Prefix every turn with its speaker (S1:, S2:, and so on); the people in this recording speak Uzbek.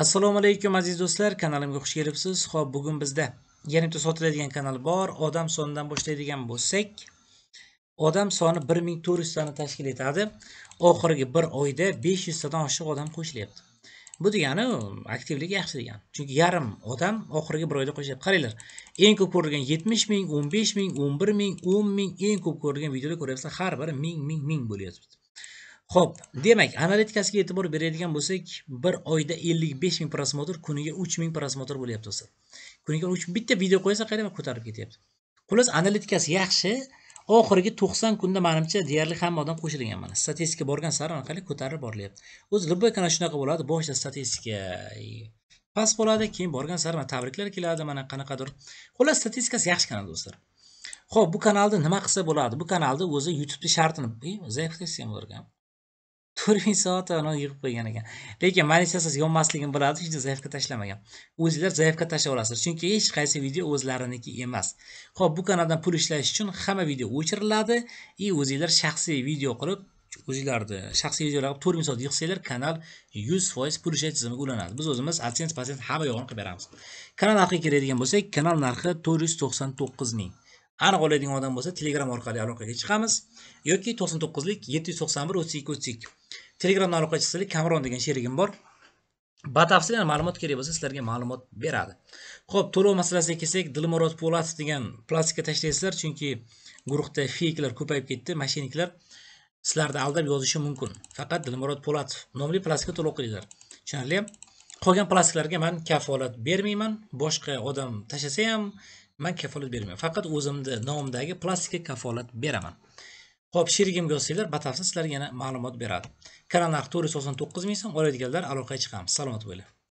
S1: assalomu alaykum aziz do'stlar kanalimga xush kelibsiz ho'p bugun bizda yana bitta sotiladigan kanal bor odam sonidan boshlaydigan bo'lsak odam soni bir ming to'rt yuztani tashkil etadi oxirgi bir oyda besh yuztadan oshiq odam qo'shilyapti bu degani aktivlik yaxshi degani chunki yarim odam oxirgi bir oyda qo'shilyapti qaranglar eng ko'p ko'rilgan yetmish ming o'n besh ming o'n bir ming o'n ming eng ko'p ko'rilgan videolar ko'ryapsizlar har biri ming ming ming bo'lyapti ho'p demak analitikasiga e'tibor beradigan bo'lsak bir oyda ellik besh ming prosmotr kuniga uch ming prosmotr bo'lyapti o'zi kuniga uch bitta video qo'ysa qarayman ko'tarib ketyapti xullas analitikasi yaxshi oxirgi to'qson kunda manimcha deyarli hamma odam qo'shilgan mana statistika borgan sari anaqali ko'tarilib borilyapti o'zi любой kanal shunaqa bo'ladi boshida statistika past bo'ladi keyin borgan sari mana tabriklar keladi mana qanaqadir xullas statistikasi yaxshi kanal do'stlar ho'p bu kanalni nima qilsa bo'ladi bu kanalni o'zi youtubeni shartini zaiftasiyam bo'larkan to'rt ming soat anov yig'ib qo'ygan ekan lekin manimcha siz yonmasligini biladi hech uchun zaifga tashlamagan o'zinglar zaifga olasiz chunki hech qaysi video o'zlariniki emas ho'p bu kanaldan pul ishlash uchun hamma video o'chiriladi и o'zinglar shaxsiy video qilib o'zinglarni shaxsiy videolar qilib to'rt ming soat yig'sanglar kanal yuz foiz pul ishlash tizimiga ulanadi biz o'zimiz adsens patent hamma yo'g'ini qilib beramiz kanal narxiga keladigan bo'lsak kanal narxi to'rt yuz to'qson to'qqiz ming aniq oladigan odam bo'lsa telegram orqali aloqaga chiqamiz yoki to'qson to'qqizlik yetti yuz to'qson bir o'ttiz ikki o'ttiz ikki telegramdan aloqa chiqsanglar kamron degan sherigim bor batafsil ma'lumot kerak bo'lsa sizlarga ma'lumot beradi ho'p to'lov masalasiga kelsak dilmurod po'latov degan plastikka tashlaysizlar chunki guruhda feyklar ko'payib ketdi mashinniklar sizlarni aldab yozishi mumkin faqat dilmurod po'latov nomli plastikka to'lov qilinglar tushunarli qolgan plastiklarga man kafolat bermayman boshqa odam tashlasa ham man kafolat bermayman faqat o'zimni nomimdagi plastikka kafolat beraman ho'p sherigimga yozsanglar batafsil sizlarga yana ma'lumot beradi kanal narxi to'rt yuz to'qson to'qqiz ming so'm oladiganlar aloqaga chiqamiz salomat bo'linglar